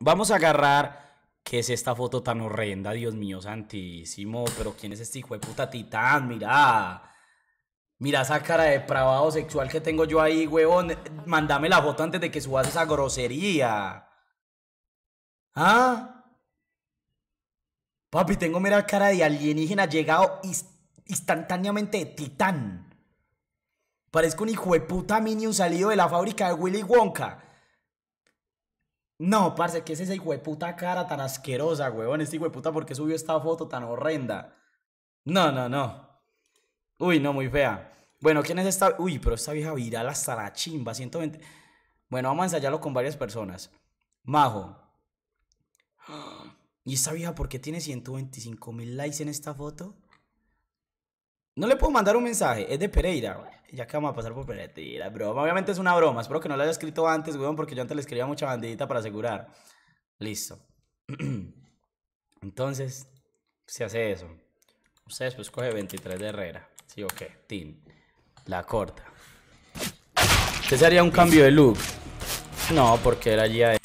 Vamos a agarrar. ¿Qué es esta foto tan horrenda? Dios mío, santísimo. Pero ¿quién es este hijo de puta titán? mira, Mira esa cara de depravado sexual que tengo yo ahí, huevón. Mándame la foto antes de que subas esa grosería. ¿Ah? Papi, tengo mira, cara de alienígena llegado instantáneamente de titán. Parezco un hijo de puta minion salido de la fábrica de Willy Wonka. No, parce, ¿qué es esa puta cara tan asquerosa, huevón? Este puta ¿por qué subió esta foto tan horrenda? No, no, no. Uy, no, muy fea. Bueno, ¿quién es esta? Uy, pero esta vieja viral hasta la chimba, 120. Bueno, vamos a ensayarlo con varias personas. Majo. ¿Y esta vieja por qué tiene 125 mil likes en esta foto? No le puedo mandar un mensaje, es de Pereira ya que vamos a pasar por tira broma. Obviamente es una broma. Espero que no la haya escrito antes, weón, porque yo antes le escribía mucha bandita para asegurar. Listo. Entonces, se hace eso. Ustedes pues coge 23 de Herrera. Sí, ok. Tin. La corta. Usted sería un cambio de look. No, porque era ya